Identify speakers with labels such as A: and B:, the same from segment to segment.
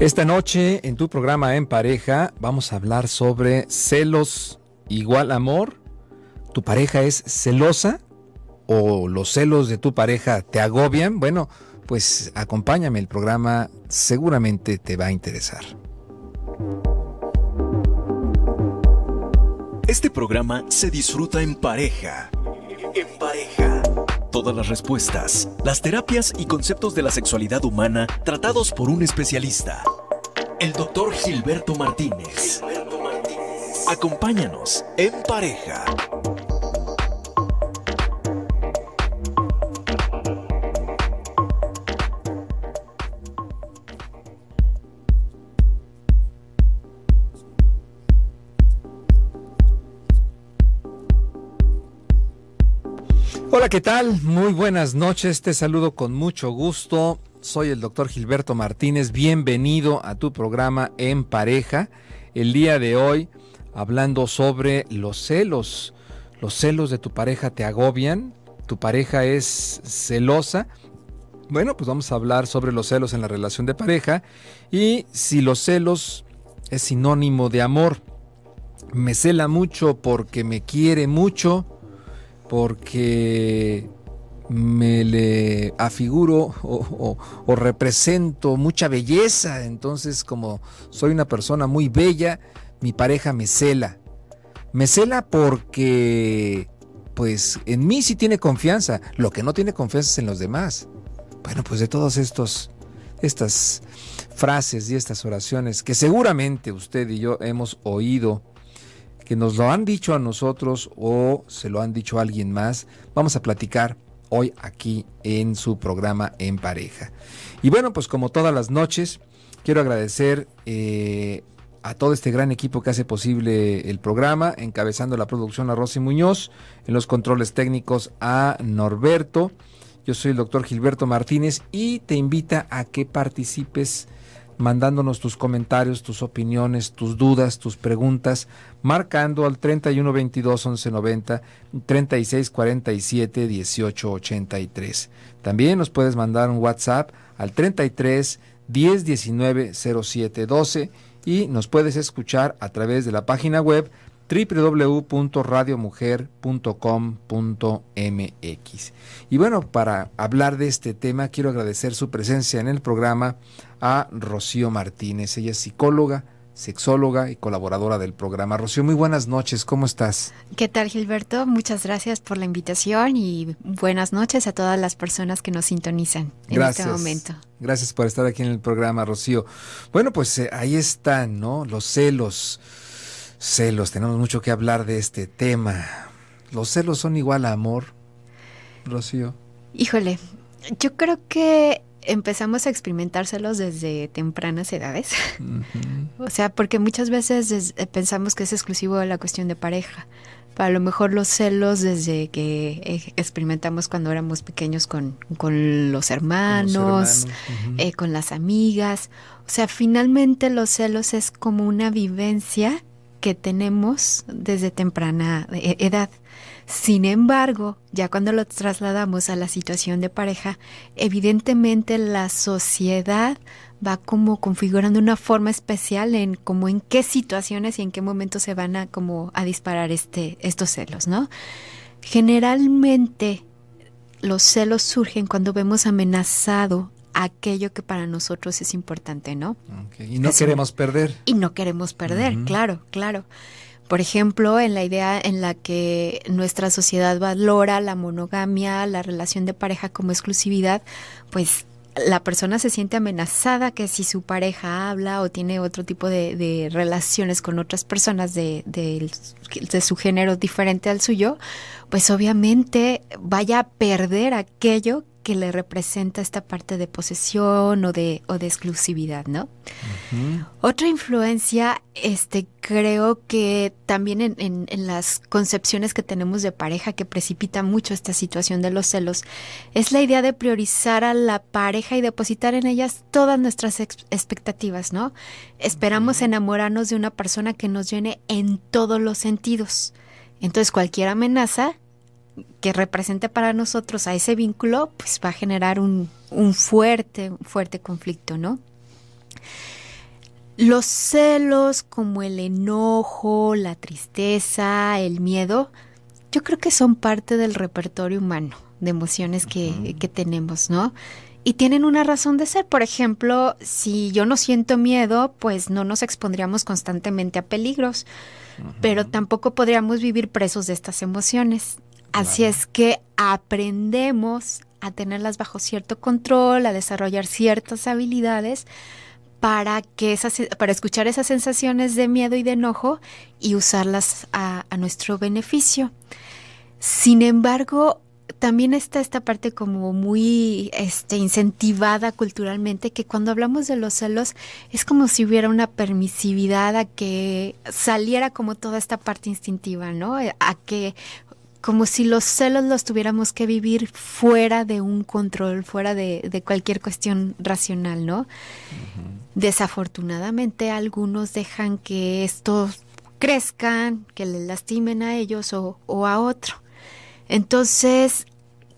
A: Esta noche en tu programa En Pareja vamos a hablar sobre celos igual amor. ¿Tu pareja es celosa? ¿O los celos de tu pareja te agobian? Bueno, pues acompáñame, el programa seguramente te va a interesar.
B: Este programa se disfruta en pareja. En pareja todas las respuestas, las terapias
A: y conceptos de la sexualidad humana tratados por un especialista, el doctor
B: Gilberto Martínez. Gilberto Martínez. Acompáñanos en pareja.
A: ¿qué tal? Muy buenas noches, te saludo con mucho gusto. Soy el doctor Gilberto Martínez, bienvenido a tu programa En Pareja. El día de hoy hablando sobre los celos. Los celos de tu pareja te agobian, tu pareja es celosa. Bueno, pues vamos a hablar sobre los celos en la relación de pareja y si los celos es sinónimo de amor. Me cela mucho porque me quiere mucho, porque me le afiguro o, represento mucha belleza. Entonces, como soy una persona muy bella, mi pareja me cela. Me cela porque, pues, en mí sí tiene confianza. Lo que no tiene confianza es en los demás. Bueno, pues de todos estos, estas frases y estas oraciones que seguramente usted y yo hemos oído que nos lo han dicho a nosotros o se lo han dicho a alguien más, vamos a platicar hoy aquí en su programa En Pareja. Y bueno, pues como todas las noches, quiero agradecer eh, a todo este gran equipo que hace posible el programa, encabezando la producción a Rosy Muñoz, en los controles técnicos a Norberto. Yo soy el doctor Gilberto Martínez y te invita a que participes mandándonos tus comentarios, tus opiniones, tus dudas, tus preguntas marcando al 31 22 11 90 36 47 18 83. También nos puedes mandar un WhatsApp al 33 10 19 07 12 y nos puedes escuchar a través de la página web www.radiomujer.com.mx. Y bueno, para hablar de este tema, quiero agradecer su presencia en el programa a Rocío Martínez. Ella es psicóloga, sexóloga y colaboradora del programa. Rocío, muy buenas noches, ¿cómo estás?
B: ¿Qué tal Gilberto? Muchas gracias por la invitación y buenas noches a todas las personas que nos sintonizan en este momento.
A: Gracias por estar aquí en el programa, Rocío. Bueno, pues eh, ahí están, ¿no? Los celos. Celos, tenemos mucho que hablar de este tema. ¿Los celos son igual a amor, Rocío?
B: Híjole, yo creo que empezamos a experimentárselos desde tempranas edades. o sea, porque muchas veces eh, pensamos que es exclusivo de la cuestión de pareja. A lo mejor los celos desde que eh, experimentamos cuando éramos pequeños con, con los hermanos, eh, con las amigas. O sea, finalmente los celos es como una vivencia que tenemos desde temprana edad. Sin embargo, ya cuando lo trasladamos a la situación de pareja, evidentemente la sociedad va como configurando una forma especial en como en qué situaciones y en qué momentos se van a como a disparar este, estos celos, ¿no? Generalmente los celos surgen cuando vemos amenazado aquello que para nosotros es importante, ¿no?
A: Y no queremos perder.
B: Y no queremos perder, claro, claro. Por ejemplo, en la idea en la que nuestra sociedad valora la monogamia, la relación de pareja como exclusividad, pues la persona se siente amenazada que si su pareja habla o tiene otro tipo de, relaciones con otras personas de, de, de, su género diferente al suyo, pues obviamente vaya a perder aquello que le representa esta parte de posesión o de, o de exclusividad, ¿no? Otra influencia, este, creo que también en, las concepciones que tenemos de pareja que precipita mucho esta situación de los celos, es la idea de priorizar a la pareja y depositar en ellas todas nuestras expectativas, ¿no? Esperamos enamorarnos de una persona que nos llene en todos los sentidos. Entonces cualquier amenaza que represente para nosotros a ese vínculo, pues va a generar un, fuerte, fuerte conflicto, ¿no? Los celos como el enojo, la tristeza, el miedo, yo creo que son parte del repertorio humano de emociones que, tenemos, ¿no? Y tienen una razón de ser. Por ejemplo, si yo no siento miedo, pues no nos expondríamos constantemente a peligros, pero tampoco podríamos vivir presos de estas emociones. Así es que aprendemos a tenerlas bajo cierto control, a desarrollar ciertas habilidades para que para escuchar esas sensaciones de miedo y de enojo y usarlas a, nuestro beneficio. Sin embargo, también está esta parte como muy este, incentivada culturalmente, que cuando hablamos de los celos es como si hubiera una permisividad a que saliera como toda esta parte instintiva, ¿no? A que como si los celos los tuviéramos que vivir fuera de un control, fuera de, cualquier cuestión racional, ¿no? Desafortunadamente algunos dejan que estos crezcan, que les lastimen a ellos o, o a otro. Entonces,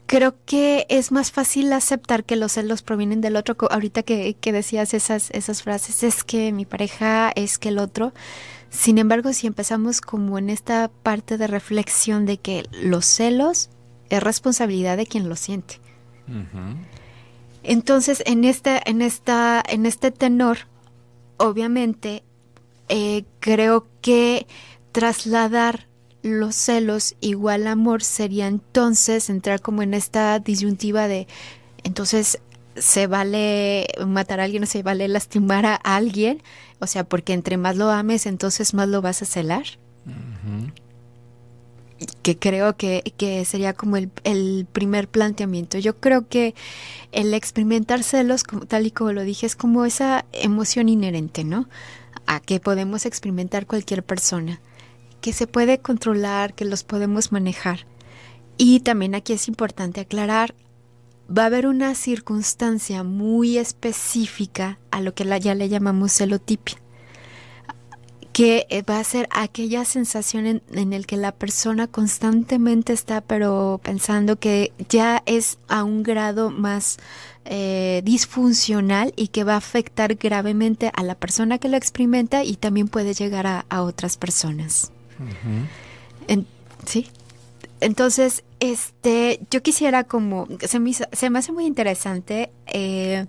B: creo que es más fácil aceptar que los celos provienen del otro. Ahorita que, que decías esas, esas frases, es que mi pareja, es que el otro sin embargo, si empezamos como en esta parte de reflexión de que los celos es responsabilidad de quien los siente. Entonces, en esta, en esta, en este tenor, obviamente, eh, creo que trasladar los celos igual amor sería entonces entrar como en esta disyuntiva de entonces se vale matar a alguien o se vale lastimar a alguien, o sea, porque entre más lo ames, entonces más lo vas a celar. Que creo que, sería como el, el, primer planteamiento. Yo creo que el experimentar celos, tal y como lo dije, es como esa emoción inherente, ¿no? A que podemos experimentar cualquier persona, que se puede controlar, que los podemos manejar. Y también aquí es importante aclarar, va a haber una circunstancia muy específica a lo que ya le llamamos celotipia, que eh, va a ser aquella sensación en, la el que la persona constantemente está, pero pensando que ya es a un grado más eh, disfuncional y que va a afectar gravemente a la persona que lo experimenta y también puede llegar a, otras personas. ¿Sí? Entonces, este, yo quisiera como, se me, se me hace muy interesante. Eh,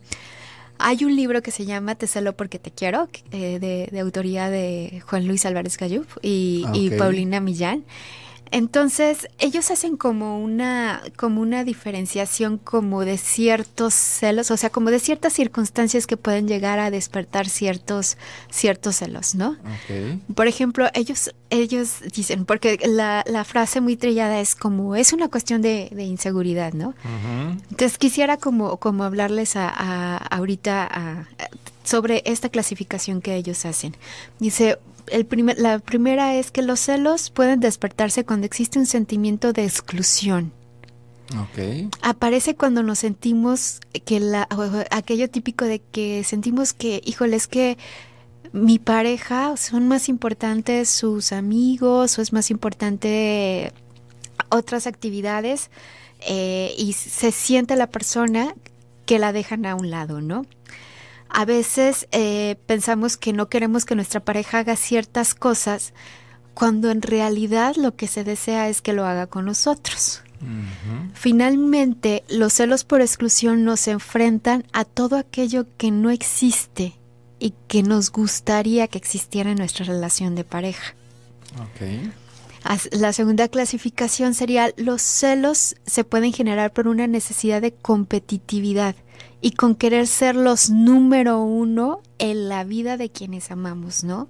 B: hay un libro que se llama Te celo porque te quiero, eh, de, autoría de Juan Luis Álvarez Cayup y, ah, y Paulina Millán. Entonces, ellos hacen como una, como una diferenciación como de ciertos celos, o sea, como de ciertas circunstancias que pueden llegar a despertar ciertos, ciertos celos, ¿no? Por ejemplo, ellos, ellos dicen, porque la, la, frase muy trillada es como, es una cuestión de, inseguridad, ¿no? Entonces, quisiera como, como hablarles a, ahorita sobre esta clasificación que ellos hacen. Dice, el la primera es que los celos pueden despertarse cuando existe un sentimiento de exclusión. Okay. Aparece cuando nos sentimos que la, aquello típico de que sentimos que, híjole, es que mi pareja son más importantes sus amigos o es más importante otras actividades eh, y se siente la persona que la dejan a un lado, ¿no? A veces eh, pensamos que no queremos que nuestra pareja haga ciertas cosas cuando en realidad lo que se desea es que lo haga con nosotros. Finalmente, los celos por exclusión nos enfrentan a todo aquello que no existe y que nos gustaría que existiera en nuestra relación de pareja. La segunda clasificación sería los celos se pueden generar por una necesidad de competitividad y con querer ser los número uno en la vida de quienes amamos, ¿no?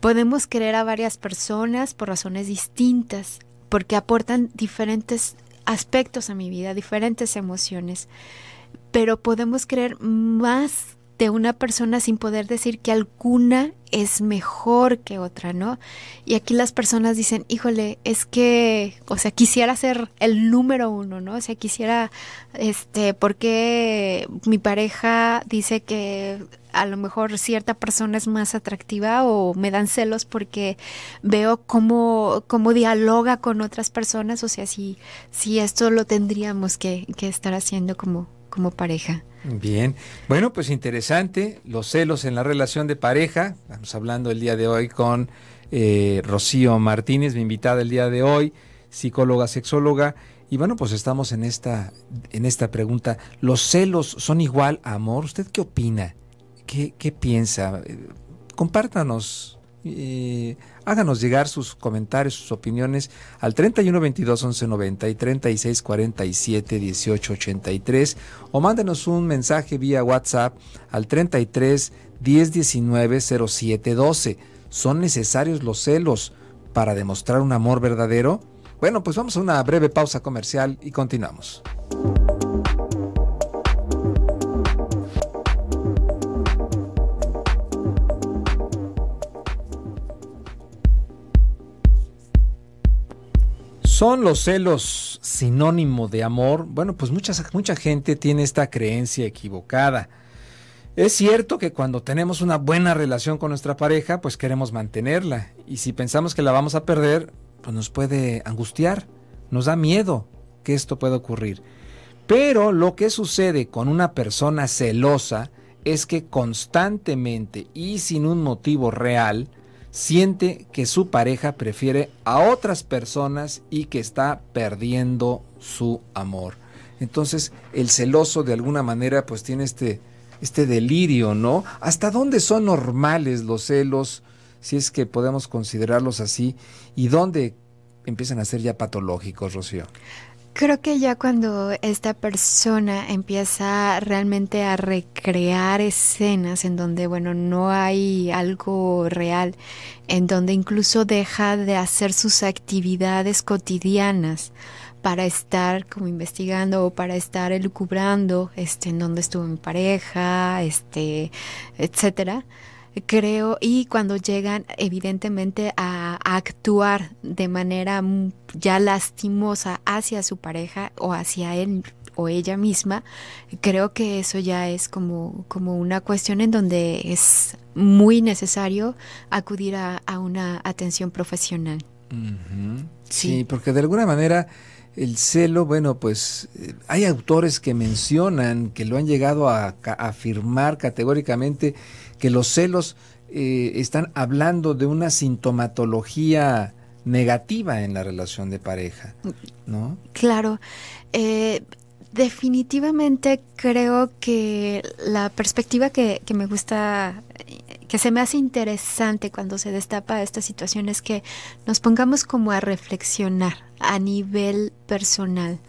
B: Podemos querer a varias personas por razones distintas, porque aportan diferentes aspectos a mi vida, diferentes emociones, pero podemos querer más de una persona sin poder decir que alguna es mejor que otra, ¿no? Y aquí las personas dicen, híjole, es que, o sea, quisiera ser el número uno, ¿no? O sea, quisiera, este, porque mi pareja dice que a lo mejor cierta persona es más atractiva o me dan celos porque veo cómo, cómo dialoga con otras personas, o sea, si, si esto lo tendríamos que, que estar haciendo como como pareja.
A: Bien, bueno, pues interesante, los celos en la relación de pareja. Estamos hablando el día de hoy con eh, Rocío Martínez, mi invitada el día de hoy, psicóloga, sexóloga. Y bueno, pues estamos en esta, en esta pregunta. ¿Los celos son igual a amor? ¿Usted qué opina? ¿Qué, qué piensa? Eh, compártanos. Eh, Háganos llegar sus comentarios, sus opiniones al 31 22 11 90 y 36 47 18 83 o mándenos un mensaje vía WhatsApp al 33 10 19 12. ¿Son necesarios los celos para demostrar un amor verdadero? Bueno, pues vamos a una breve pausa comercial y continuamos. ¿Son los celos sinónimo de amor? Bueno, pues mucha, mucha gente tiene esta creencia equivocada. Es cierto que cuando tenemos una buena relación con nuestra pareja, pues queremos mantenerla. Y si pensamos que la vamos a perder, pues nos puede angustiar, nos da miedo que esto pueda ocurrir. Pero lo que sucede con una persona celosa es que constantemente y sin un motivo real, siente que su pareja prefiere a otras personas y que está perdiendo su amor. Entonces el celoso de alguna manera pues tiene este, este delirio, ¿no? ¿Hasta dónde son normales los celos, si es que podemos considerarlos así, y dónde empiezan a ser ya patológicos, Rocío?
B: Creo que ya cuando esta persona empieza realmente a recrear escenas en donde, bueno, no hay algo real, en donde incluso deja de hacer sus actividades cotidianas para estar como investigando o para estar elucubrando, este, en donde estuvo mi pareja, este, etcétera creo, y cuando llegan evidentemente a, actuar de manera ya lastimosa hacia su pareja o hacia él o ella misma, creo que eso ya es como, como una cuestión en donde es muy necesario acudir a, una atención profesional.
A: sí, porque de alguna manera el celo, bueno, pues eh, hay autores que mencionan que lo han llegado a afirmar categóricamente que los celos eh, están hablando de una sintomatología negativa en la relación de pareja,
B: ¿no? Claro. Eh, definitivamente creo que la perspectiva que, que me gusta que se me hace interesante cuando se destapa esta situación es que nos pongamos como a reflexionar a nivel personal.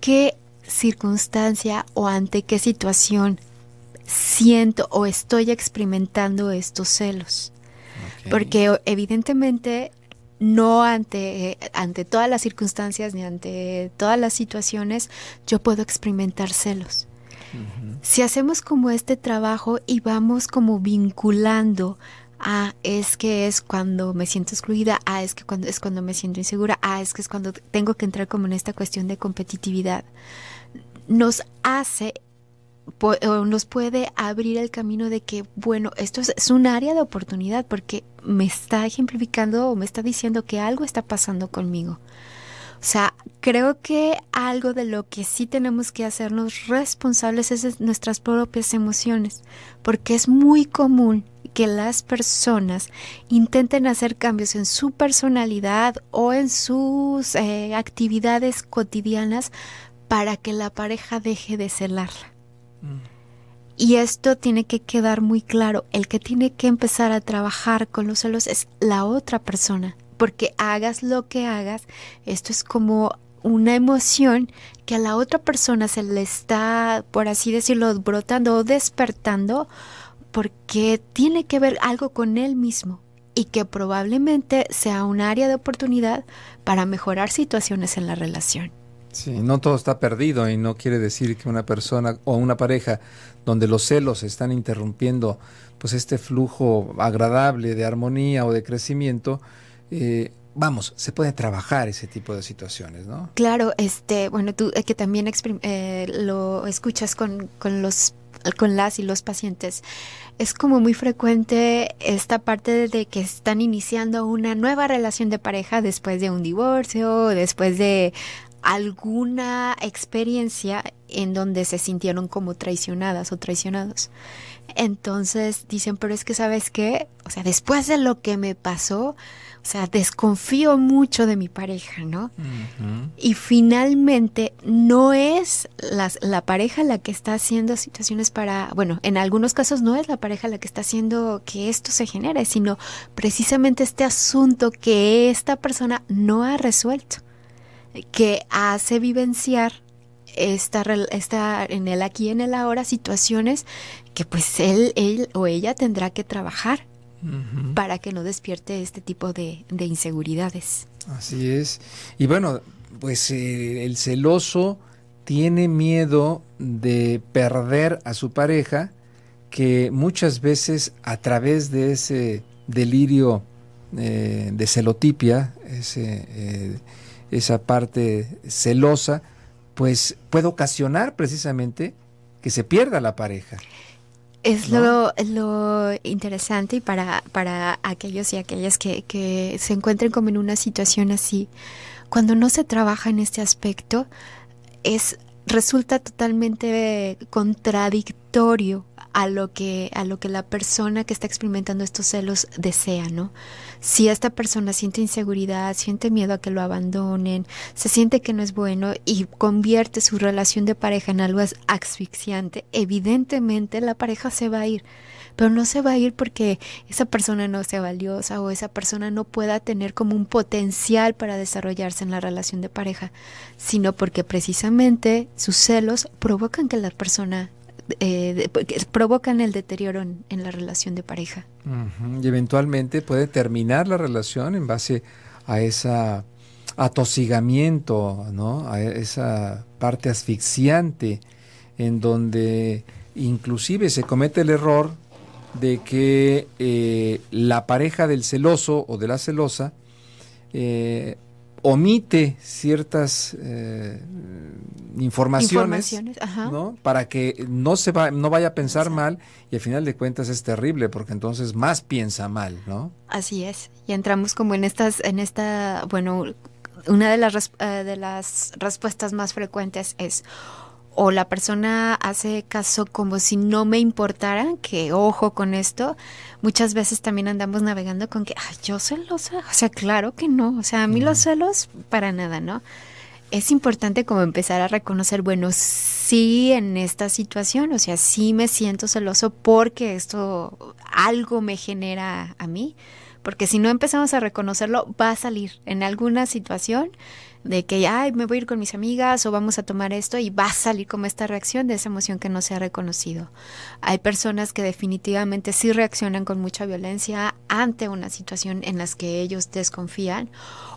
B: ¿Qué circunstancia o ante qué situación siento o estoy experimentando estos celos. Porque evidentemente no ante, eh, ante todas las circunstancias ni ante todas las situaciones yo puedo experimentar celos. Si hacemos como este trabajo y vamos como vinculando a es que es cuando me siento excluida, a es que cuando, es cuando me siento insegura, a es que es cuando tengo que entrar como en esta cuestión de competitividad, nos hace nos puede abrir el camino de que, bueno, esto es, un área de oportunidad porque me está ejemplificando o me está diciendo que algo está pasando conmigo. O sea, creo que algo de lo que sí tenemos que hacernos responsables es nuestras propias emociones, porque es muy común que las personas intenten hacer cambios en su personalidad o en sus eh, actividades cotidianas para que la pareja deje de celarla Mm. Y esto tiene que quedar muy claro. El que tiene que empezar a trabajar con los celos es la otra persona. Porque hagas lo que hagas, esto es como una emoción que a la otra persona se le está, por así decirlo, brotando o despertando porque tiene que ver algo con él mismo y que probablemente sea un área de oportunidad para mejorar situaciones en la relación.
A: Sí, no todo está perdido y no quiere decir que una persona o una pareja donde los celos están interrumpiendo pues este flujo agradable de armonía o de crecimiento, eh, vamos, se puede trabajar ese tipo de situaciones, ¿no?
B: Claro, este, bueno, tú eh, que también eh, lo escuchas con, con los con las y los pacientes. Es como muy frecuente esta parte de que están iniciando una nueva relación de pareja después de un divorcio, después de alguna experiencia en donde se sintieron como traicionadas o traicionados. Entonces dicen, pero es que sabes qué, o sea, después de lo que me pasó, o sea, desconfío mucho de mi pareja, ¿no? Y finalmente no es la pareja la que está haciendo situaciones para, bueno, en algunos casos no es la pareja la que está haciendo que esto se genere, sino precisamente este asunto que esta persona no ha resuelto que hace vivenciar esta, en el aquí en el ahora situaciones que pues él, él o ella tendrá que trabajar para que no despierte este tipo de, inseguridades.
A: Así es. Y bueno, pues eh, el celoso tiene miedo de perder a su pareja que muchas veces a través de ese delirio eh, de celotipia, ese... Eh, esa parte celosa, pues puede ocasionar precisamente que se pierda la pareja.
B: Es lo, interesante y para, para aquellos y aquellas que, que se encuentren como en una situación así, cuando no se trabaja en este aspecto, es resulta totalmente contradictorio a lo que, a lo que la persona que está experimentando estos celos desea, ¿no? Si esta persona siente inseguridad, siente miedo a que lo abandonen, se siente que no es bueno y convierte su relación de pareja en algo asfixiante, evidentemente la pareja se va a ir pero no se va a ir porque esa persona no sea valiosa o esa persona no pueda tener como un potencial para desarrollarse en la relación de pareja, sino porque precisamente sus celos provocan que la persona eh, provocan el deterioro en, la relación de pareja.
A: Y eventualmente puede terminar la relación en base a ese atosigamiento, ¿no? a esa parte asfixiante en donde inclusive se comete el error de que eh, la pareja del celoso o de la celosa eh, omite ciertas eh, informaciones, para que no se no vaya a pensar mal y al final de cuentas es terrible porque entonces más piensa mal, ¿no?
B: Así es. Y entramos como en estas, en esta, bueno, una de las, eh, de las respuestas más frecuentes es o la persona hace caso como si no me importara, que ojo con esto, muchas veces también andamos navegando con que, ay, yo celosa, o sea, claro que no, o sea, a mí los celos para nada, ¿no? Es importante como empezar a reconocer, bueno, sí en esta situación, o sea, sí me siento celoso porque esto algo me genera a mí, porque si no empezamos a reconocerlo, va a salir en alguna situación de que, ay, me voy a ir con mis amigas o vamos a tomar esto y va a salir como esta reacción de esa emoción que no se ha reconocido. Hay personas que definitivamente sí reaccionan con mucha violencia ante una situación en las que ellos desconfían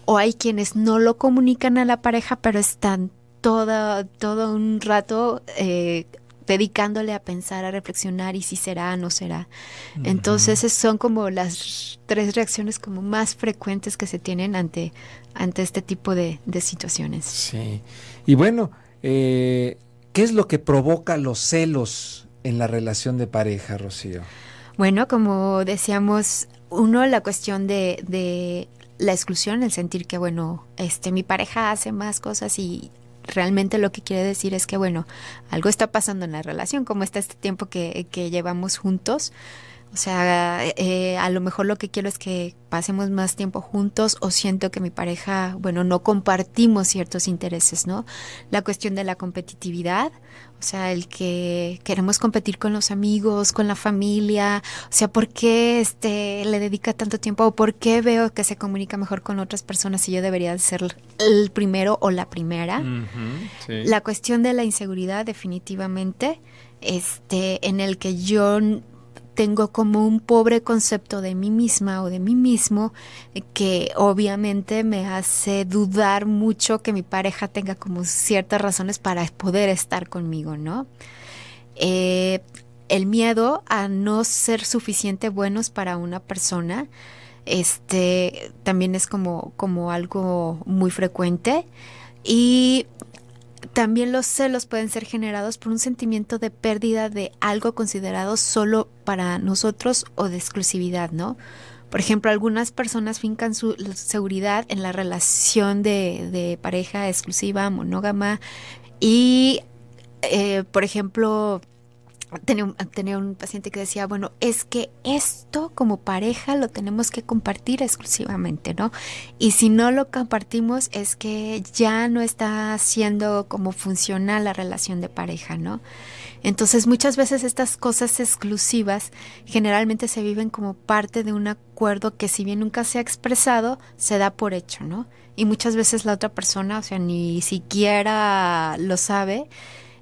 B: o hay quienes no lo comunican a la pareja pero están todo, todo un rato eh, dedicándole a pensar, a reflexionar y si será, no será. Entonces son como las tres reacciones como más frecuentes que se tienen ante, ante este tipo de, de situaciones.
A: Sí. Y bueno, eh, ¿qué es lo que provoca los celos en la relación de pareja, Rocío?
B: Bueno, como decíamos, uno, la cuestión de, de la exclusión, el sentir que, bueno, este, mi pareja hace más cosas y realmente lo que quiere decir es que, bueno, algo está pasando en la relación, como está este tiempo que, que llevamos juntos, o sea, eh, eh, a lo mejor lo que quiero es que pasemos más tiempo juntos o siento que mi pareja, bueno, no compartimos ciertos intereses, ¿no? La cuestión de la competitividad, o sea, el que queremos competir con los amigos, con la familia, o sea, ¿por qué este, le dedica tanto tiempo o por qué veo que se comunica mejor con otras personas si yo debería ser el primero o la primera? La cuestión de la inseguridad definitivamente, este, en el que yo tengo como un pobre concepto de mí misma o de mí mismo eh, que obviamente me hace dudar mucho que mi pareja tenga como ciertas razones para poder estar conmigo, ¿no? Eh, el miedo a no ser suficiente buenos para una persona, este también es como, como algo muy frecuente. Y también los celos pueden ser generados por un sentimiento de pérdida de algo considerado solo para nosotros o de exclusividad, ¿no? Por ejemplo, algunas personas fincan su seguridad en la relación de, pareja exclusiva, monógama, y, eh, por ejemplo, Tenía un, paciente que decía, bueno, es que esto como pareja lo tenemos que compartir exclusivamente, ¿no? Y si no lo compartimos es que ya no está siendo como funcional la relación de pareja, ¿no? Entonces muchas veces estas cosas exclusivas generalmente se viven como parte de un acuerdo que si bien nunca se ha expresado, se da por hecho, ¿no? Y muchas veces la otra persona, o sea, ni siquiera lo sabe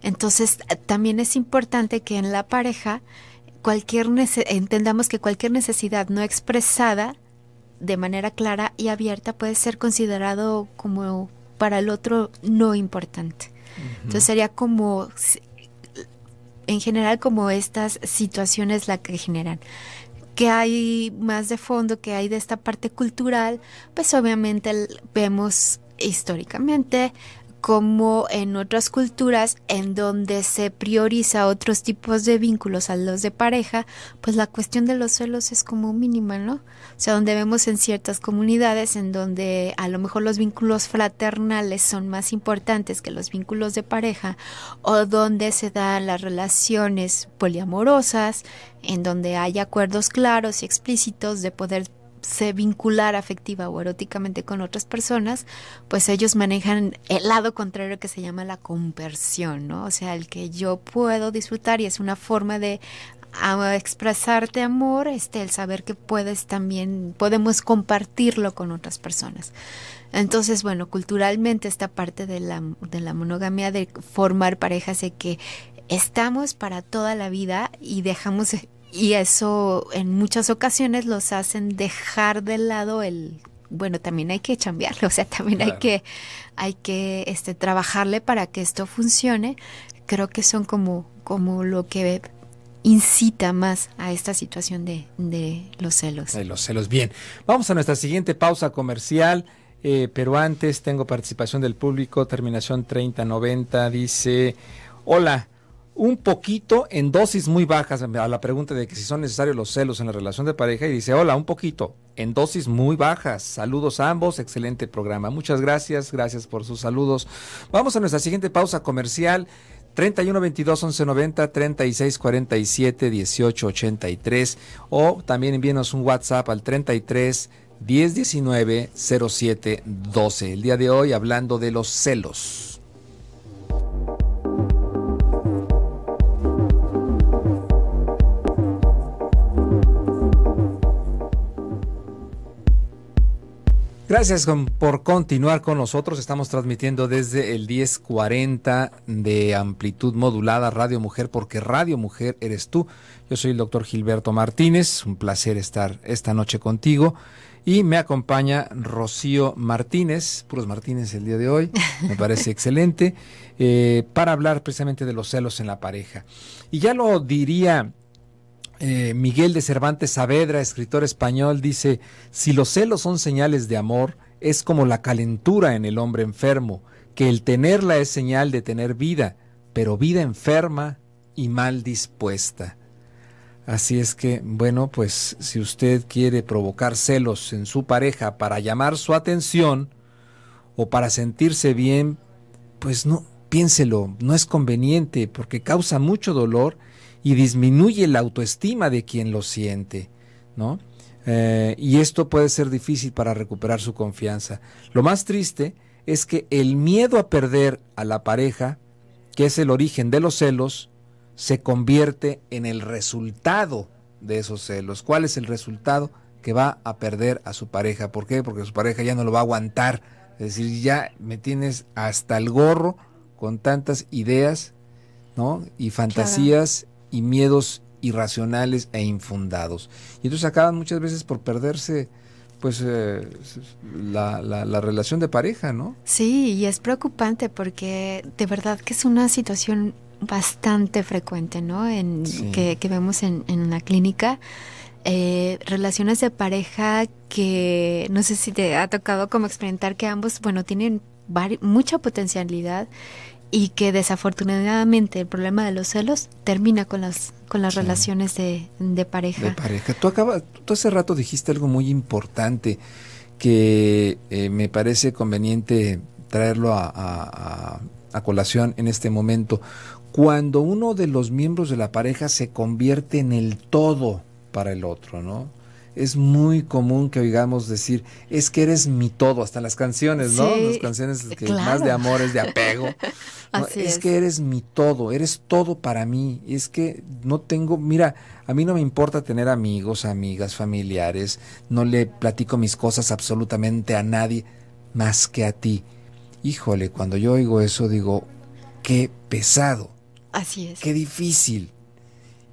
B: entonces, eh, también es importante que en la pareja cualquier entendamos que cualquier necesidad no expresada de manera clara y abierta puede ser considerado como para el otro no importante. Entonces sería como en general como estas situaciones la que generan. Que hay más de fondo, que hay de esta parte cultural, pues obviamente vemos históricamente como en otras culturas en donde se prioriza otros tipos de vínculos a los de pareja, pues la cuestión de los celos es como mínima, ¿no? O sea, donde vemos en ciertas comunidades en donde a lo mejor los vínculos fraternales son más importantes que los vínculos de pareja o donde se dan las relaciones poliamorosas, en donde hay acuerdos claros y explícitos de poder se vincular afectiva o eróticamente con otras personas, pues ellos manejan el lado contrario que se llama la conversión, ¿no? O sea, el que yo puedo disfrutar y es una forma de ah, expresarte amor, este, el saber que puedes también, podemos compartirlo con otras personas. Entonces, bueno, culturalmente esta parte de la, de la monogamia, de formar parejas, de que estamos para toda la vida y dejamos y eso en muchas ocasiones los hacen dejar de lado el, bueno, también hay que chambearle, o sea, también hay que, hay que este, trabajarle para que esto funcione. Creo que son como, como lo que incita más a esta situación de, de los celos. De los celos.
A: Bien, vamos a nuestra siguiente pausa comercial. Eh, pero antes tengo participación del público, terminación 3090, dice, hola, un poquito en dosis muy bajas a la pregunta de que si son necesarios los celos en la relación de pareja y dice, hola, un poquito en dosis muy bajas. Saludos a ambos, excelente programa. Muchas gracias, gracias por sus saludos. Vamos a nuestra siguiente pausa comercial. 31 22 11 90 36 47 18 83 o también envíenos un WhatsApp al 33 10 19 07 12. El día de hoy hablando de los celos. Gracias por continuar con nosotros. Estamos transmitiendo desde el 1040 de amplitud modulada Radio Mujer, porque Radio Mujer eres tú. Yo soy el doctor Gilberto Martínez. Un placer estar esta noche contigo. Y me acompaña Rocío Martínez, puros Martínez el día de hoy, me parece excelente, eh, para hablar precisamente de los celos en la pareja. Y ya lo diría eh, Miguel de Cervantes Saavedra, escritor español, dice, si los celos son señales de amor, es como la calentura en el hombre enfermo, que el tenerla es señal de tener vida, pero vida enferma y mal dispuesta. Así es que, bueno, pues si usted quiere provocar celos en su pareja para llamar su atención o para sentirse bien, pues no, piénselo, no es conveniente porque causa mucho dolor y disminuye la autoestima de quien lo siente, ¿no? Eh, y esto puede ser difícil para recuperar su confianza. Lo más triste es que el miedo a perder a la pareja, que es el origen de los celos, se convierte en el resultado de esos celos. ¿Cuál es el resultado? Que va a perder a su pareja. ¿Por qué? Porque su pareja ya no lo va a aguantar. Es decir, ya me tienes hasta el gorro con tantas ideas ¿no? y fantasías y miedos irracionales e infundados. Y entonces acaban muchas veces por perderse pues eh, la, la, relación de pareja, ¿no?
B: Sí, y es preocupante porque de verdad que es una situación bastante frecuente, ¿no? En, que, que, vemos en, en la clínica. Eh, relaciones de pareja que no sé si te ha tocado como experimentar que ambos, bueno, tienen mucha potencialidad y que desafortunadamente el problema de los celos termina con las con las relaciones de, pareja. De
A: pareja. Tú acabas, tú hace rato dijiste algo muy importante que eh, me parece conveniente traerlo a, a, colación en este momento. Cuando uno de los miembros de la pareja se convierte en el todo para el otro, ¿no? es muy común que oigamos decir, es que eres mi todo, hasta las canciones, ¿no? las canciones que más de amor es de apego. es, es que eres mi todo, eres todo para mí. Es que no tengo, mira, a mí no me importa tener amigos, amigas, familiares, no le platico mis cosas absolutamente a nadie más que a ti. Híjole, cuando yo oigo eso digo, qué pesado. Así es. Qué difícil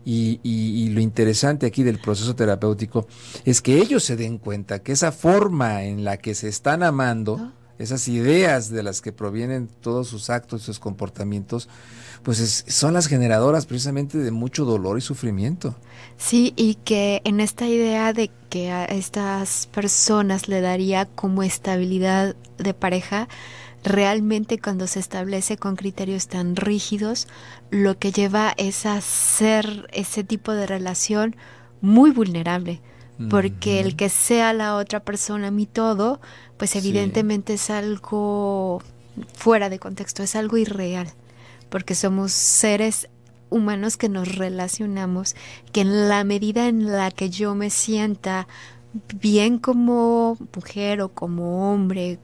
A: y, y, lo interesante aquí del proceso terapéutico es que ellos se den cuenta que esa forma en la que se están amando, ah. esas ideas de las que provienen todos sus actos sus comportamientos, pues son las generadoras precisamente de mucho dolor y sufrimiento.
B: Sí, y que en esta idea de que a estas personas le daría como estabilidad de pareja, realmente cuando se establece con criterios tan rígidos, lo que lleva es a ser ese tipo de relación muy vulnerable, porque el que sea la otra persona mi todo, pues evidentemente es algo fuera de contexto, es algo irreal, porque somos seres humanos que nos relacionamos, que en la medida en la que yo me sienta bien como mujer o como hombre,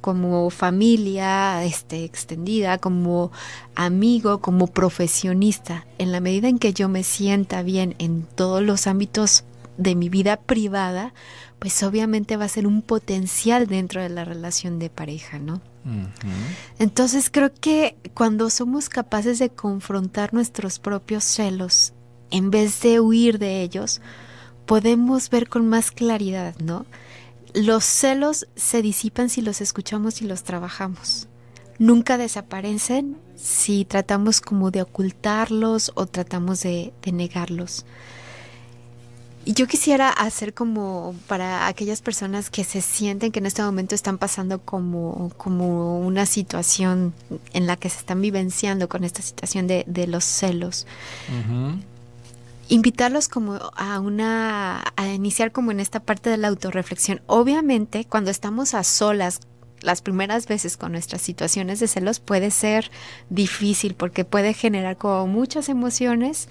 B: como familia este, extendida, como amigo, como profesionista. En la medida en que yo me sienta bien en todos los ámbitos de mi vida privada, pues obviamente va a ser un potencial dentro de la relación de pareja, ¿no? Entonces creo que cuando somos capaces de confrontar nuestros propios celos en vez de huir de ellos, podemos ver con más claridad, ¿no? Los celos se disipan si los escuchamos y los trabajamos. Nunca desaparecen si tratamos como de ocultarlos o tratamos de, negarlos. Y yo quisiera hacer como para aquellas personas que se sienten que en este momento están pasando como, como una situación en la que se están vivenciando con esta situación de, de los celos invitarlos como a una a iniciar como en esta parte de la autorreflexión. Obviamente, cuando estamos a solas las primeras veces con nuestras situaciones de celos puede ser difícil porque puede generar como muchas emociones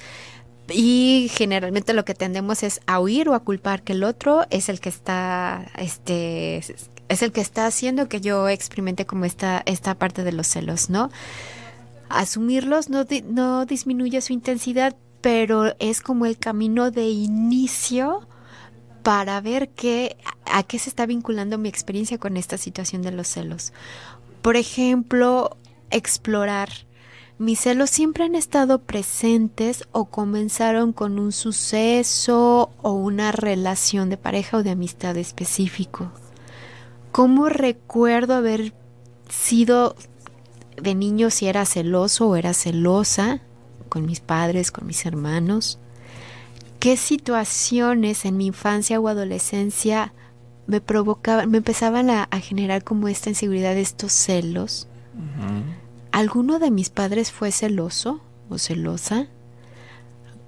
B: y generalmente lo que tendemos es a huir o a culpar que el otro es el que está este es el que está haciendo que yo experimente como esta esta parte de los celos, ¿no? Asumirlos no, no disminuye su intensidad, pero es como el camino de inicio para ver qué, a qué se está vinculando mi experiencia con esta situación de los celos. Por ejemplo, explorar. Mis celos siempre han estado presentes o comenzaron con un suceso o una relación de pareja o de amistad específico. ¿Cómo recuerdo haber sido de niño si era celoso o era celosa? con mis padres, con mis hermanos, qué situaciones en mi infancia o adolescencia me provocaban, me empezaban a, generar como esta inseguridad, estos celos. ¿Alguno de mis padres fue celoso o celosa?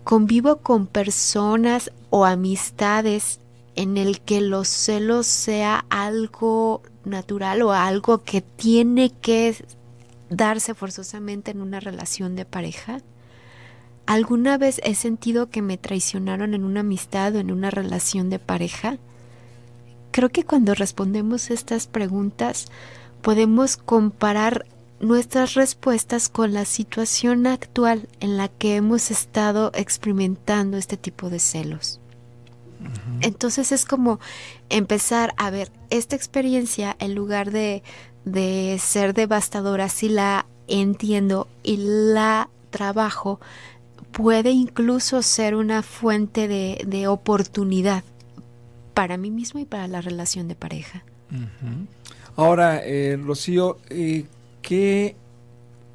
B: ¿Convivo con personas o amistades en el que los celos sea algo natural o algo que tiene que darse forzosamente en una relación de pareja? ¿Alguna vez he sentido que me traicionaron en una amistad o en una relación de pareja? Creo que cuando respondemos estas preguntas podemos comparar nuestras respuestas con la situación actual en la que hemos estado experimentando este tipo de celos. Entonces es como empezar a ver esta experiencia en lugar de, de ser devastadora, si la entiendo y la trabajo, puede incluso ser una fuente de, oportunidad para mí mismo y para la relación de pareja.
A: Ahora, eh, Rocío, eh,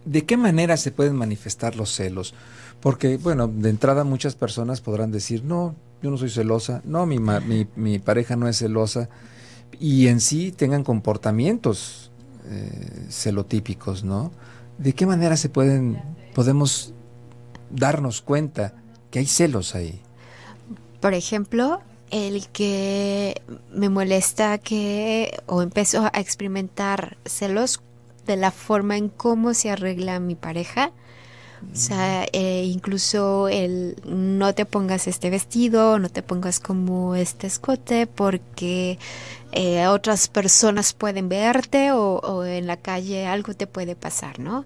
A: ¿de qué manera se pueden manifestar los celos? Porque, bueno, de entrada muchas personas podrán decir, no, yo no soy celosa, no, mi, mi, pareja no es celosa, y en sí tengan comportamientos eh, celotípicos, ¿no? ¿De qué manera se pueden, podemos darnos cuenta que hay celos ahí.
B: Por ejemplo, el que me molesta que o empezó a experimentar celos de la forma en cómo se arregla mi pareja. O sea, mm. eh, incluso el no te pongas este vestido, no te pongas como este escote, porque eh, otras personas pueden verte o, o, en la calle algo te puede pasar, ¿no?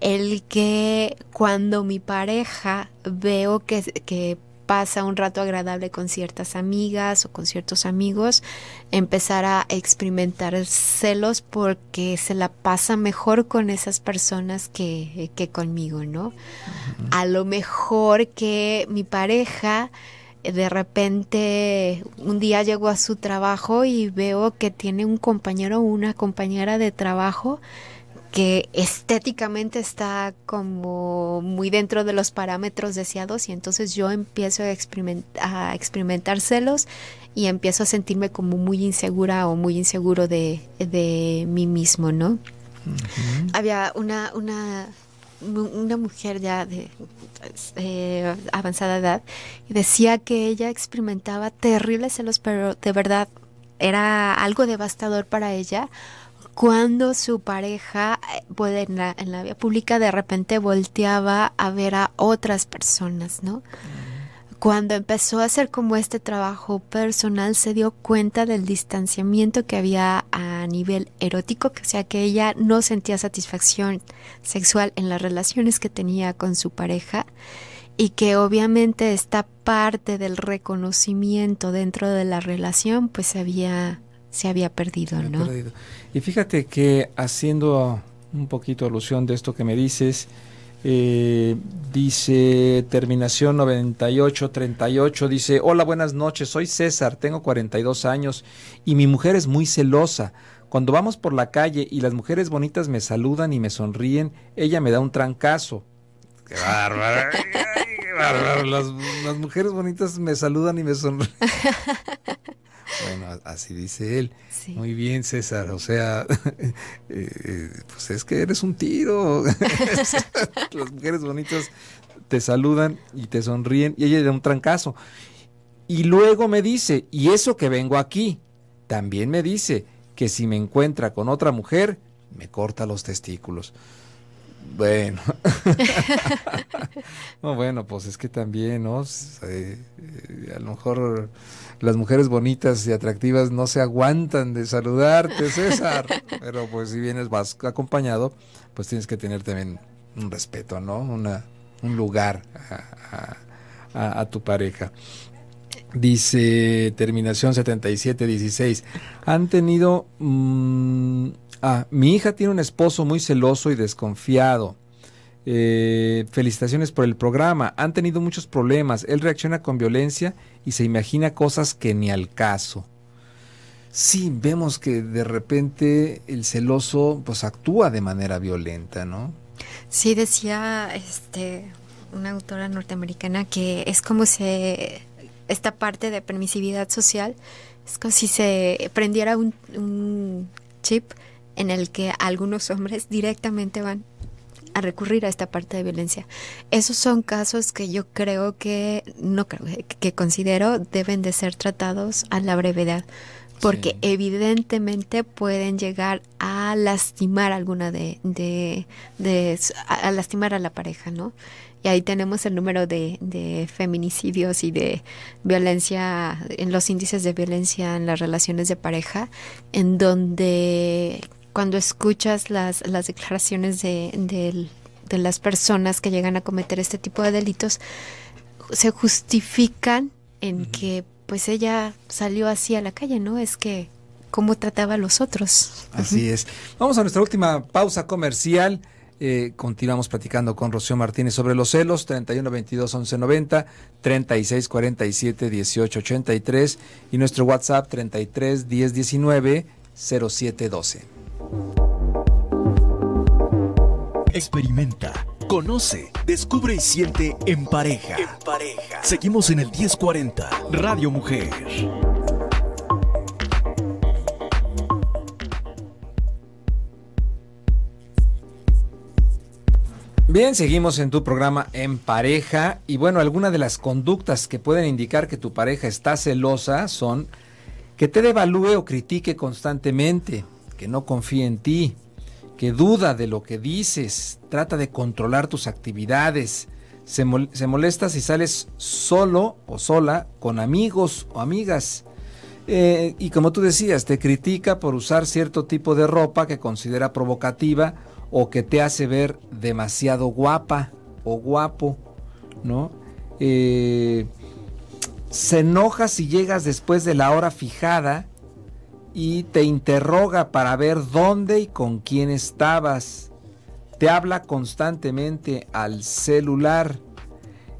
B: el que cuando mi pareja veo que, pasa un rato agradable con ciertas amigas o con ciertos amigos, empezar a experimentar celos porque se la pasa mejor con esas personas que, que conmigo, ¿no? A lo mejor que mi pareja eh, de repente un día llegó a su trabajo y veo que tiene un compañero o una compañera de trabajo que estéticamente está como muy dentro de los parámetros deseados y entonces yo empiezo a, experimentar, celos y empiezo a sentirme como muy insegura o muy inseguro de, mí mismo, ¿no? Había una, una, una mujer ya de eh, avanzada edad y decía que ella experimentaba terribles celos, pero de verdad era algo devastador para ella cuando su pareja eh, puede, en, la, vida vía pública de repente volteaba a ver a otras personas, ¿no? Mm. Cuando empezó a hacer como este trabajo personal, se dio cuenta del distanciamiento que había a nivel erótico, que, o sea que ella no sentía satisfacción sexual en las relaciones que tenía con su pareja y que obviamente esta parte del reconocimiento dentro de la relación pues se había se había perdido, ¿no?
A: Y fíjate que haciendo un poquito alusión de esto que me dices, eh, dice terminación 9838, dice, hola, buenas noches, soy César, tengo 42 años y mi mujer es muy celosa. Cuando vamos por la calle y las mujeres bonitas me saludan y me sonríen, ella me da un trancazo. ¡Qué bárbaro! Las, las, mujeres bonitas me saludan y me sonríen. Bueno, así dice él. Muy bien, César. O sea, eh, eh, pues es que eres un tiro. Las mujeres bonitas te saludan y te sonríen y ella da un trancazo. Y luego me dice, y eso que vengo aquí, también me dice que si me encuentra con otra mujer, me corta los testículos. Bueno. bueno, pues es que también, ¿no? Eh, a lo mejor las mujeres bonitas y atractivas no se aguantan de saludarte, César. Pero pues si vienes vas acompañado, pues tienes que tener también un respeto, ¿no? un lugar a, tu pareja. Dice terminación 7716. Han tenido... Mm, Ah, mi hija tiene un esposo muy celoso y desconfiado. Eh, felicitaciones por el programa. Han tenido muchos problemas. Él reacciona con violencia y se imagina cosas que ni al caso. Sí, vemos que de repente el celoso pues actúa de manera violenta, ¿no?
B: Sí, decía este una autora norteamericana que es como si esta parte de permisividad social es como si se prendiera un chip en el que algunos hombres directamente van a recurrir a esta parte de violencia. Esos son casos que yo creo que, no creo, eh, que considero deben de ser tratados a la brevedad, porque evidentemente pueden llegar a lastimar alguna de, de, a, lastimar a la pareja, ¿no? Y ahí tenemos el número de, de, feminicidios y de violencia, en los índices de violencia en las relaciones de pareja, en donde cuando escuchas las, declaraciones de, las personas que llegan a cometer este tipo de delitos, se justifican en que pues ella salió así a la calle, ¿no? Es que cómo trataba a los otros.
A: Así es. Vamos a nuestra última pausa comercial. Eh, continuamos platicando con Rocío Martínez sobre los celos, 31 22 11 90, 36 47 18 83 y nuestro WhatsApp 33 10 19 07 12.
B: Experimenta, conoce, descubre y siente en pareja. En pareja. Seguimos en el 1040, Radio Mujer.
A: Bien, seguimos en tu programa En pareja y bueno, algunas de las conductas que pueden indicar que tu pareja está celosa son que te devalúe o critique constantemente, que no confía en ti, que duda de lo que dices, trata de controlar tus actividades, se, molesta si sales solo o sola con amigos o amigas. Eh, y como tú decías, te critica por usar cierto tipo de ropa que considera provocativa o que te hace ver demasiado guapa o guapo, ¿no? Eh, se enoja si llegas después de la hora fijada y te interroga para ver dónde y con quién estabas. Te habla constantemente al celular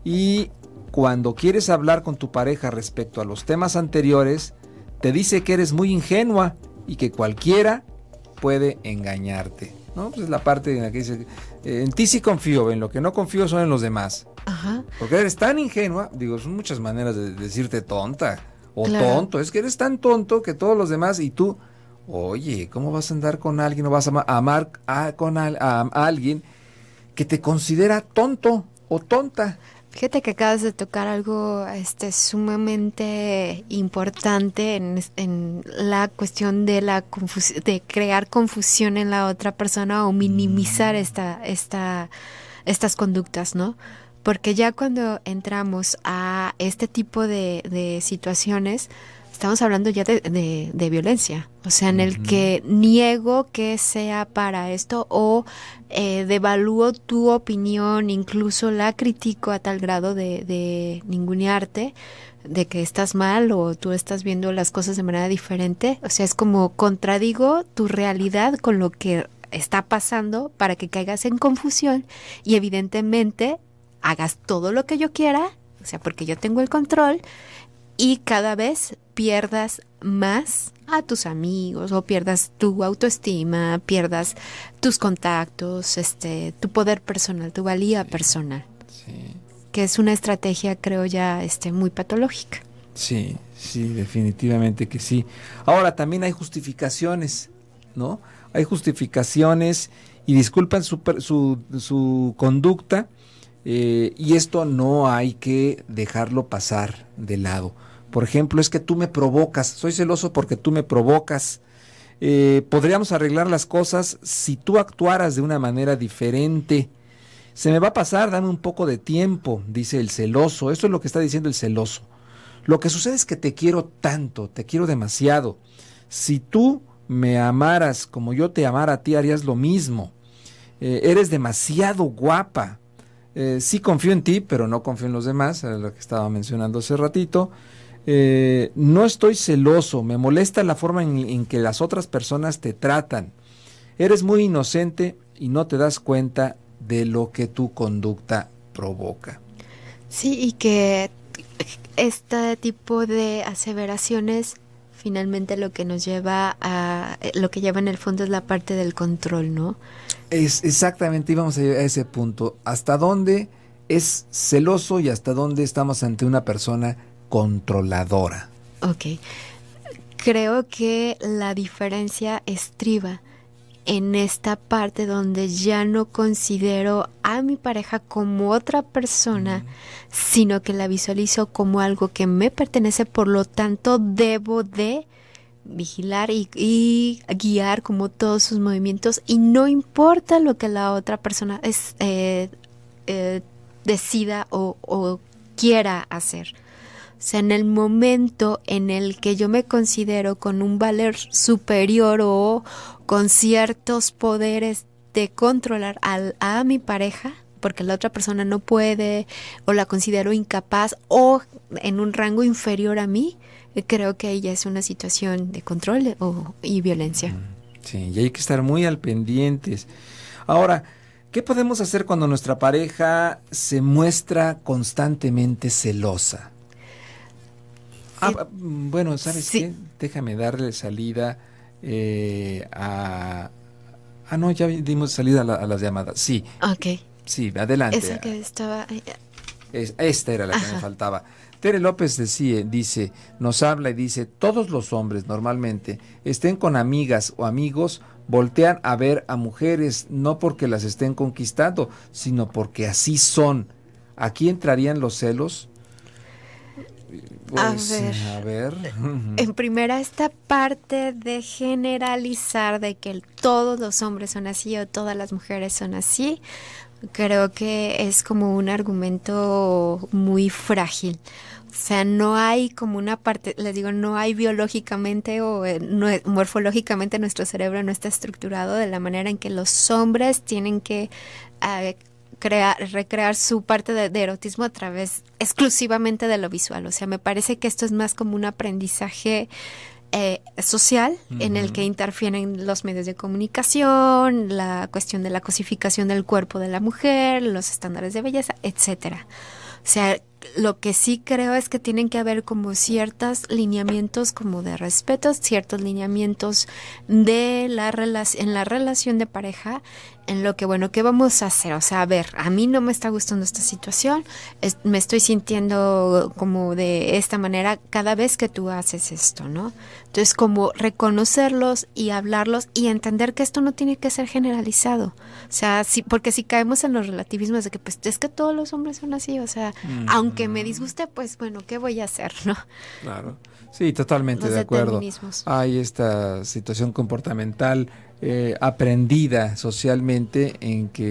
A: y cuando quieres hablar con tu pareja respecto a los temas anteriores, te dice que eres muy ingenua y que cualquiera puede engañarte. ¿no? Pues es la parte en la que dice, eh, en ti sí confío, en lo que no confío son en los demás. Ajá. Porque eres tan ingenua, digo, son muchas maneras de decirte tonta o tonto, es que eres tan tonto que todos los demás y tú, oye, ¿cómo vas a andar con alguien o vas a amar a, con alguien que te considera tonto o tonta?
B: Fíjate que acabas de tocar algo este, sumamente importante en, la cuestión de, la de crear confusión en la otra persona o minimizar mm. esta, esta, estas conductas, ¿no? porque ya cuando entramos a este tipo de, situaciones, estamos hablando ya de, violencia, o sea, en el que niego que sea para esto o eh, devalúo tu opinión, incluso la critico a tal grado de, de ningunearte, de que estás mal o tú estás viendo las cosas de manera diferente, o sea, es como contradigo tu realidad con lo que está pasando para que caigas en confusión y evidentemente hagas todo lo que yo quiera, o sea, porque yo tengo el control, y cada vez pierdas más a tus amigos o pierdas tu autoestima, pierdas tus contactos, este, tu poder personal, tu valía personal. Que es una estrategia, creo ya, este, muy patológica.
A: Sí, sí, definitivamente que sí. Ahora también hay justificaciones, ¿no? Hay justificaciones y disculpan su, su, su conducta eh, y esto no hay que dejarlo pasar de lado. Por ejemplo, es que tú me provocas, soy celoso porque tú me provocas. Eh, podríamos arreglar las cosas si tú actuaras de una manera diferente. Se me va a pasar, dame un poco de tiempo, dice el celoso. Esto es lo que está diciendo el celoso. Lo que sucede es que te quiero tanto, te quiero demasiado. Si tú me amaras como yo te amara a ti, harías lo mismo. Eh, eres demasiado guapa. Eh, sí confío en ti, pero no confío en los demás, lo que estaba mencionando hace ratito. Eh, no estoy celoso, me molesta la forma en, en, que las otras personas te tratan. Eres muy inocente y no te das cuenta de lo que tu conducta provoca.
B: Sí, y que este tipo de aseveraciones finalmente lo que nos lleva a eh, lo que lleva en el fondo es la parte del control, ¿no? Es
A: exactamente, íbamos a llegar a ese punto. ¿Hasta dónde es celoso y hasta dónde estamos ante una persona controladora?
B: Ok. Creo que la diferencia estriba en esta parte donde ya no considero a mi pareja como otra persona, sino que la visualizo como algo que me pertenece, por lo tanto debo de vigilar y, guiar como todos sus movimientos y no importa lo que la otra persona eh, eh, decida o, quiera hacer. O sea, en el momento en el que yo me considero con un valor superior o, con ciertos poderes de controlar a mi pareja, porque la otra persona no puede o la considero incapaz o en un rango inferior a mí, eh, creo que ahí ya es una situación de control eh, o, y violencia. Mm,
A: sí, y hay que estar muy al pendientes. Ahora, ¿qué podemos hacer cuando nuestra pareja se muestra constantemente celosa? Ah, eh, mm, bueno, ¿sabes qué? Déjame darle salida eh, ah, no, ya dimos salida a, las llamadas. Sí. Ok. Sí, adelante. Esa
B: que estaba...
A: esta era la que me faltaba. Tere López decía, dice, nos habla y dice, todos los hombres normalmente estén con amigas o amigos, voltean a ver a mujeres, no porque las estén conquistando, sino porque así son. Aquí entrarían los celos pues, a ver. En
B: primera, esta parte de generalizar de que todos los hombres son así o todas las mujeres son así, creo que es como un argumento muy frágil. O sea, no hay como una parte, les digo, no hay biológicamente o eh, eh, morfológicamente nuestro cerebro no está estructurado de la manera en que los hombres tienen que eh, recrear su parte de, erotismo a través exclusivamente de lo visual. O sea, me parece que esto es más como un aprendizaje eh, social en el que interfieren los medios de comunicación, la cuestión de la cosificación del cuerpo de la mujer, los estándares de belleza, etcétera. O sea, lo que sí creo es que tienen que haber como ciertos lineamientos como de respeto, ciertos lineamientos de la en la relación de pareja en lo que, bueno, ¿qué vamos a hacer? O sea, a ver, a mí no me está gustando esta situación, me estoy sintiendo como de esta manera cada vez que tú haces esto, ¿no? Entonces, como reconocerlos y hablarlos y entender que esto no tiene que ser generalizado. O sea, sí, porque si caemos en los relativismos de que, pues, es que todos los hombres son así, o sea, mm. aunque me disguste, pues, bueno, ¿qué voy a hacer, no?
A: Claro. Sí, totalmente de acuerdo. Hay esta situación comportamental eh, aprendida socialmente en que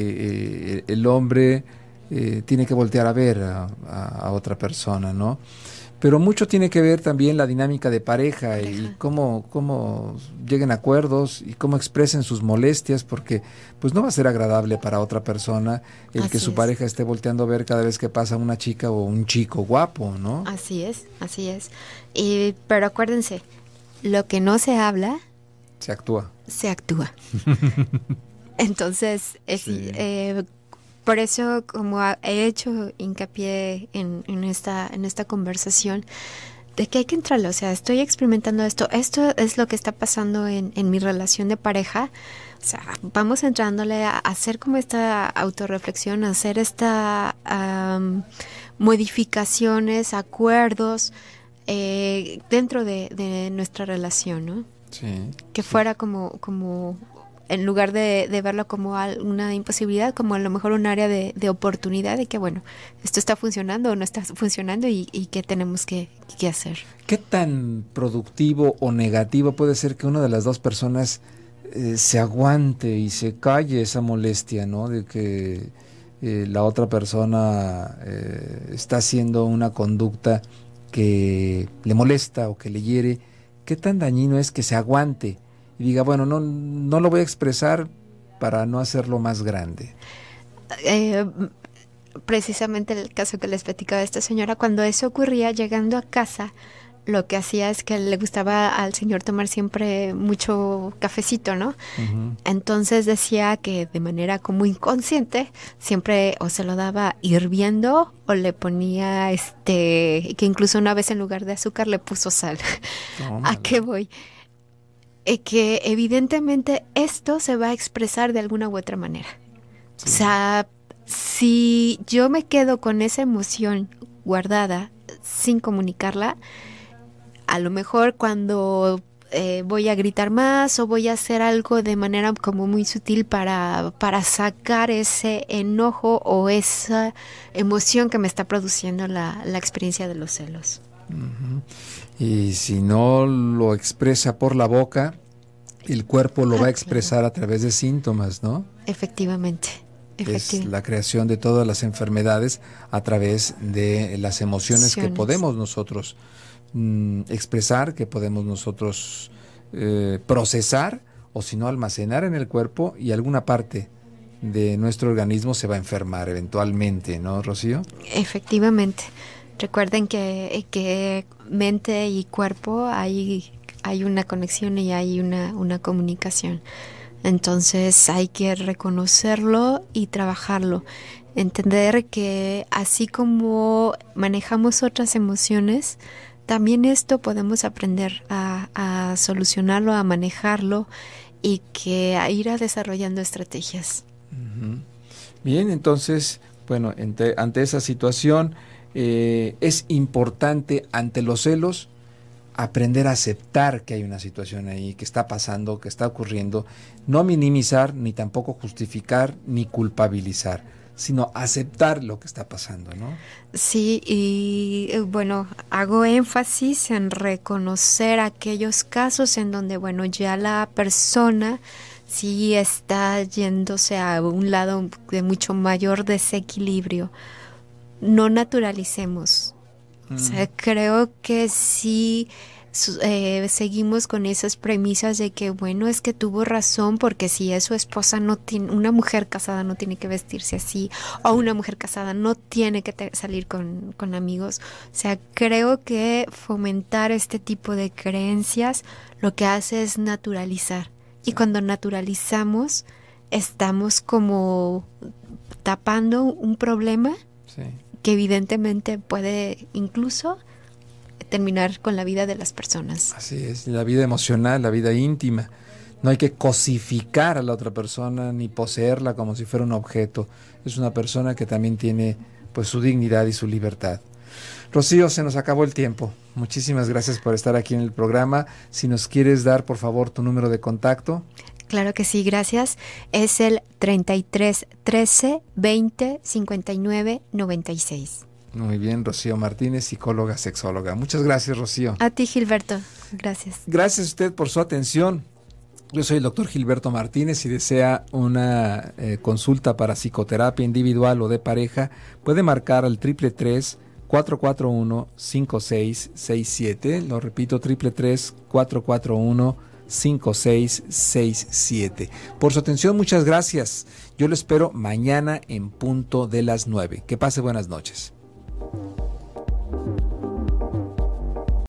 A: eh, el hombre eh, tiene que voltear a ver a, otra persona, ¿no? Pero mucho tiene que ver también la dinámica de pareja y cómo, cómo lleguen a acuerdos y cómo expresen sus molestias, porque pues no va a ser agradable para otra persona el que su pareja esté volteando a ver cada vez que pasa una chica o un chico guapo, ¿no?
B: Así es, así es. Y, pero acuérdense, lo que no se habla se actúa. Se actúa. Entonces, eh, por eso, como he hecho hincapié en, esta, en esta conversación, de que hay que entrarlo, o sea, estoy experimentando esto, esto es lo que está pasando en, mi relación de pareja, o sea, vamos entrándole a hacer como esta autorreflexión, a hacer esta modificaciones, acuerdos eh, dentro de, de nuestra relación, ¿no? que fuera como, en lugar de, verlo como una imposibilidad, como a lo mejor un área de, oportunidad de que, bueno, esto está funcionando o no está funcionando y, qué tenemos que, hacer.
A: ¿Qué tan productivo o negativo puede ser que una de las dos personas eh, se aguante y se calle esa molestia, ¿no? De que eh, la otra persona eh, está haciendo una conducta que le molesta o que le hiere ¿qué tan dañino es que se aguante y diga, bueno, no, no lo voy a expresar para no hacerlo más grande?
B: Eh, precisamente el caso que les platicaba esta señora, cuando eso ocurría llegando a casa, lo que hacía es que le gustaba al señor tomar siempre mucho cafecito, ¿no? Entonces decía que de manera como inconsciente siempre o se lo daba hirviendo o le ponía este, que incluso una vez en lugar de azúcar le puso sal. ¿A qué voy? y eh, que evidentemente esto se va a expresar de alguna u otra manera. O sea, si yo me quedo con esa emoción guardada sin comunicarla, a lo mejor cuando eh, voy a gritar más o voy a hacer algo de manera como muy sutil para, sacar ese enojo o esa emoción que me está produciendo la, experiencia de los celos.
A: Y si no lo expresa por la boca, el cuerpo lo ah, va a expresar a través de síntomas, ¿no?
B: Efectivamente. Es
A: la creación de todas las enfermedades a través de las emociones, emociones. que podemos nosotros Mm, expresar, que podemos nosotros eh, procesar o si no almacenar en el cuerpo y alguna parte de nuestro organismo se va a enfermar eventualmente, ¿no, Rocío?
B: Efectivamente. Recuerden que, que mente y cuerpo hay, hay una conexión y hay una, una comunicación. Entonces hay que reconocerlo y trabajarlo. Entender que así como manejamos otras emociones, también esto podemos aprender a, solucionarlo, a manejarlo y que a ir a desarrollando estrategias.
A: Bien, entonces, bueno, ante esa situación eh, es importante ante los celos aprender a aceptar que hay una situación ahí, que está pasando, que está ocurriendo, no minimizar, ni tampoco justificar, ni culpabilizar sino aceptar lo que está pasando, ¿no?
B: Sí, y eh, bueno, hago énfasis en reconocer aquellos casos en donde, bueno, ya la persona sí está yéndose a un lado de mucho mayor desequilibrio. No naturalicemos. O sea, mm. creo que sí. Eh, seguimos con esas premisas de que, bueno, es que tuvo razón porque si es su esposa, no tiene, una mujer casada no tiene que vestirse así, o una mujer casada no tiene que salir con, amigos. O sea, creo que fomentar este tipo de creencias lo que hace es naturalizar. Y cuando naturalizamos, estamos como tapando un problema que evidentemente puede incluso terminar con la vida de las personas.
A: Así es, la vida emocional, la vida íntima. No hay que cosificar a la otra persona ni poseerla como si fuera un objeto. Es una persona que también tiene pues su dignidad y su libertad. Rocío, se nos acabó el tiempo. Muchísimas gracias por estar aquí en el programa. Si nos quieres dar, por favor, tu número de contacto.
B: Claro que sí, gracias. Es el 33 13 20 59 96.
A: Muy bien, Rocío Martínez, psicóloga, sexóloga. Muchas gracias, Rocío.
B: A ti, Gilberto. Gracias.
A: Gracias a usted por su atención. Yo soy el doctor Gilberto Martínez y desea una eh, consulta para psicoterapia individual o de pareja, puede marcar al 333-441-5667. Lo repito, 333-441-5667. Por su atención, muchas gracias. Yo lo espero mañana en punto de las 9. Que pase buenas noches. Thank you.